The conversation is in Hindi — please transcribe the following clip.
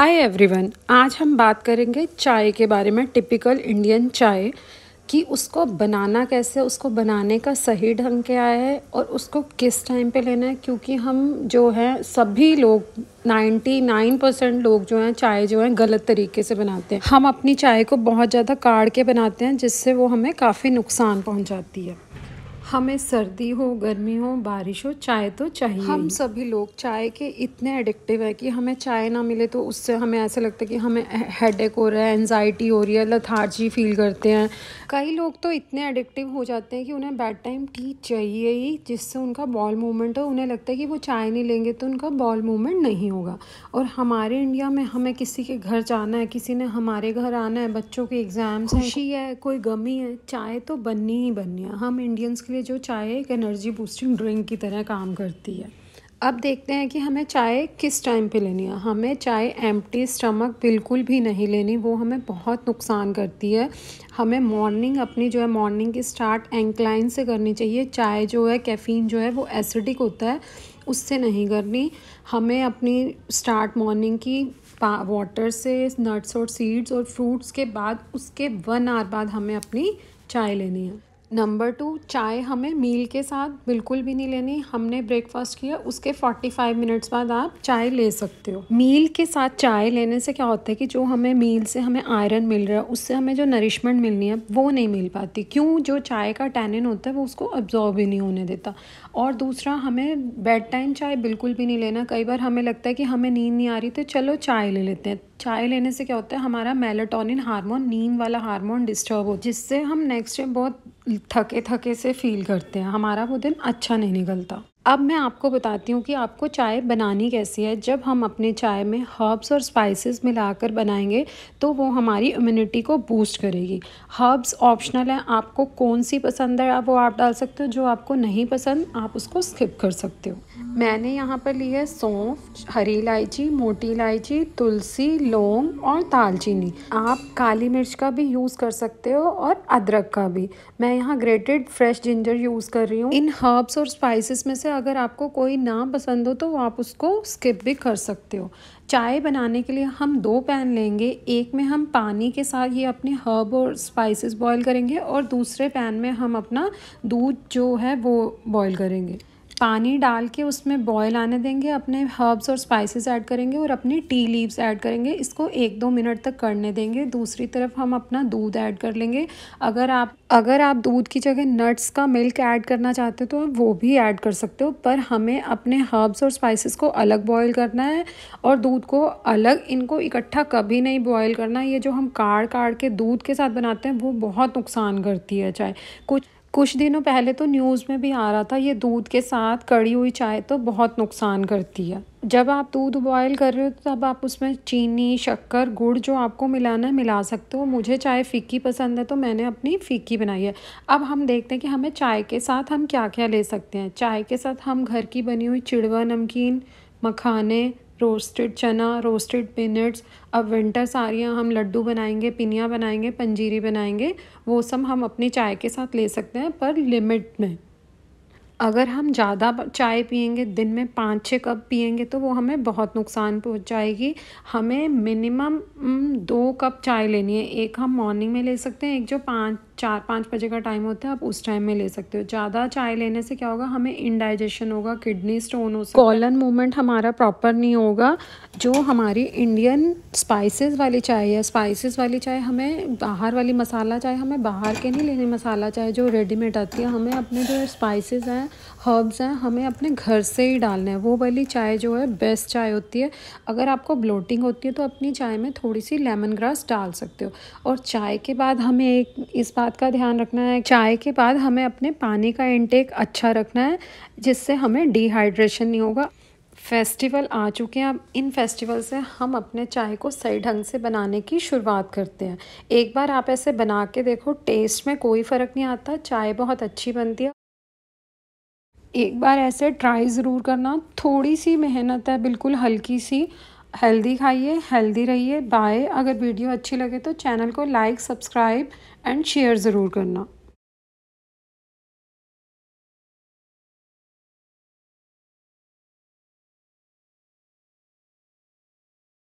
हाय एवरीवन आज हम बात करेंगे चाय के बारे में टिपिकल इंडियन चाय कि उसको बनाना कैसे उसको बनाने का सही ढंग क्या है और उसको किस टाइम पे लेना है क्योंकि हम जो हैं सभी लोग 99 परसेंट लोग जो हैं चाय जो है गलत तरीके से बनाते हैं हम अपनी चाय को बहुत ज़्यादा काढ़ के बनाते हैं जिससे वो हमें काफ़ी नुकसान पहुँचाती है हमें सर्दी हो गर्मी हो बारिश हो चाय तो चाहिए हम सभी लोग चाय के इतने एडिक्टिव है कि हमें चाय ना मिले तो उससे हमें ऐसा लगता है कि हमें हेड हो रहा है एनजाइटी हो रही है लथार्जी फील करते हैं कई लोग तो इतने एडिक्टिव हो जाते हैं कि उन्हें बेड टाइम टी चाहिए ही जिससे उनका बॉल मूवमेंट हो उन्हें लगता है कि वो चाय नहीं लेंगे तो उनका बॉल मूवमेंट नहीं होगा और हमारे इंडिया में हमें किसी के घर जाना है किसी ने हमारे घर आना है बच्चों के एग्ज़ाम्स हैं खुशी है कोई गमी है चाय तो बननी ही बननी है हम इंडियंस के लिए लिए जो चाय एक एनर्जी बूस्टिंग ड्रिंक की तरह काम करती है अब देखते हैं कि हमें चाय किस टाइम पे लेनी है हमें चाय एम्प्टी स्टमक बिल्कुल भी नहीं लेनी वो हमें बहुत नुकसान करती है हमें मॉर्निंग अपनी जो है मॉर्निंग की स्टार्ट एंकलाइन से करनी चाहिए चाय जो है कैफ़ीन जो है वो एसिडिक होता है उससे नहीं करनी हमें अपनी स्टार्ट मॉर्निंग की वाटर से नट्स और सीड्स और फ्रूट्स के बाद उसके वन आवर बाद हमें अपनी चाय लेनी है नंबर टू चाय हमें मील के साथ बिल्कुल भी नहीं लेनी हमने ब्रेकफास्ट किया उसके 45 मिनट्स बाद आप चाय ले सकते हो मील के साथ चाय लेने से क्या होता है कि जो हमें मील से हमें आयरन मिल रहा है उससे हमें जो नरिशमेंट मिलनी है वो नहीं मिल पाती क्यों जो चाय का टैनिन होता है वो उसको अब्जॉर्ब ही नहीं होने देता और दूसरा हमें बेड टाइम चाय बिल्कुल भी नहीं लेना कई बार हमें लगता है कि हमें नींद नहीं आ रही तो चलो चाय ले लेते हैं चाय लेने से क्या होता है हमारा मेलाटोनिन हार्मोन नींद वाला हार्मोन डिस्टर्ब हो जिससे हम नेक्स्ट डे बहुत थके थके से फील करते हैं हमारा वो दिन अच्छा नहीं निकलता अब मैं आपको बताती हूँ कि आपको चाय बनानी कैसी है जब हम अपने चाय में हर्ब्स और स्पाइसेस मिलाकर बनाएंगे तो वो हमारी इम्यूनिटी को बूस्ट करेगी हर्ब्स ऑप्शनल है आपको कौन सी पसंद है आप वो आप डाल सकते हो जो आपको नहीं पसंद आप उसको स्किप कर सकते हो मैंने यहाँ पर ली है सौंफ हरी इलायची मोटी इलायची तुलसी लौंग और दालचीनी आप काली मिर्च का भी यूज़ कर सकते हो और अदरक का भी मैं यहाँ ग्रेटेड फ्रेश जिंजर यूज़ कर रही हूँ इन हर्ब्स और स्पाइसेस में से से अगर आपको कोई ना पसंद हो तो आप उसको स्किप भी कर सकते हो चाय बनाने के लिए हम दो पैन लेंगे एक में हम पानी के साथ ये अपने हर्ब और स्पाइसेस बॉईल करेंगे और दूसरे पैन में हम अपना दूध जो है वो बॉईल करेंगे पानी डाल के उसमें बॉयल आने देंगे अपने हर्ब्स और स्पाइसेस ऐड करेंगे और अपने टी लीव्स ऐड करेंगे इसको एक दो मिनट तक करने देंगे दूसरी तरफ हम अपना दूध ऐड कर लेंगे अगर आप अगर आप दूध की जगह नट्स का मिल्क ऐड करना चाहते हो तो आप वो भी ऐड कर सकते हो पर हमें अपने हर्ब्स और स्पाइसेस को अलग बॉयल करना है और दूध को अलग इनको इकट्ठा कभी नहीं बॉयल करना ये जो हम काढ़ काढ़ के दूध के साथ बनाते हैं वो बहुत नुकसान करती है चाहे कुछ कुछ दिनों पहले तो न्यूज़ में भी आ रहा था ये दूध के साथ कड़ी हुई चाय तो बहुत नुकसान करती है जब आप दूध बॉयल कर रहे हो तब आप उसमें चीनी शक्कर गुड़ जो आपको मिलाना है मिला सकते हो मुझे चाय फीकी पसंद है तो मैंने अपनी फीकी बनाई है अब हम देखते हैं कि हमें चाय के साथ हम क्या क्या ले सकते हैं चाय के साथ हम घर की बनी हुई चिड़वा नमकीन मखाने रोस्टेड चना रोस्टेड पीनट्स अब विंटर सारियाँ हम लड्डू बनाएंगे पिनिया बनाएंगे पंजीरी बनाएंगे वो सब हम अपनी चाय के साथ ले सकते हैं पर लिमिट में अगर हम ज़्यादा चाय पियेंगे दिन में पाँच छः कप पियेंगे तो वो हमें बहुत नुकसान पहुँचाएगी हमें मिनिमम दो कप चाय लेनी है एक हम मॉर्निंग में ले सकते हैं एक जो पाँच चार पाँच बजे का टाइम होता है आप उस टाइम में ले सकते हो ज़्यादा चाय लेने से क्या होगा हमें इनडाइजेशन होगा किडनी स्टोन हो कॉलन मूवमेंट हमारा प्रॉपर नहीं होगा जो हमारी इंडियन स्पाइसेस वाली चाय है स्पाइसेस वाली चाय हमें बाहर वाली मसाला चाय हमें बाहर के नहीं लेने मसाला चाय जो रेडीमेड आती है हमें अपने जो स्पाइसेस हैं हर्ब्स हैं हमें अपने घर से ही डालना है वो वाली चाय जो है बेस्ट चाय होती है अगर आपको ब्लोटिंग होती है तो अपनी चाय में थोड़ी सी लेमन ग्रास डाल सकते हो और चाय के बाद हमें एक इस बात बात का ध्यान रखना है चाय के बाद हमें अपने पानी का इनटेक अच्छा रखना है जिससे हमें डिहाइड्रेशन नहीं होगा फेस्टिवल आ चुके हैं अब इन फेस्टिवल से हम अपने चाय को सही ढंग से बनाने की शुरुआत करते हैं एक बार आप ऐसे बना के देखो टेस्ट में कोई फ़र्क नहीं आता चाय बहुत अच्छी बनती है एक बार ऐसे ट्राई ज़रूर करना थोड़ी सी मेहनत है बिल्कुल हल्की सी हेल्दी खाइए हेल्दी रहिए बाय अगर वीडियो अच्छी लगे तो चैनल को लाइक सब्सक्राइब एंड शेयर ज़रूर करना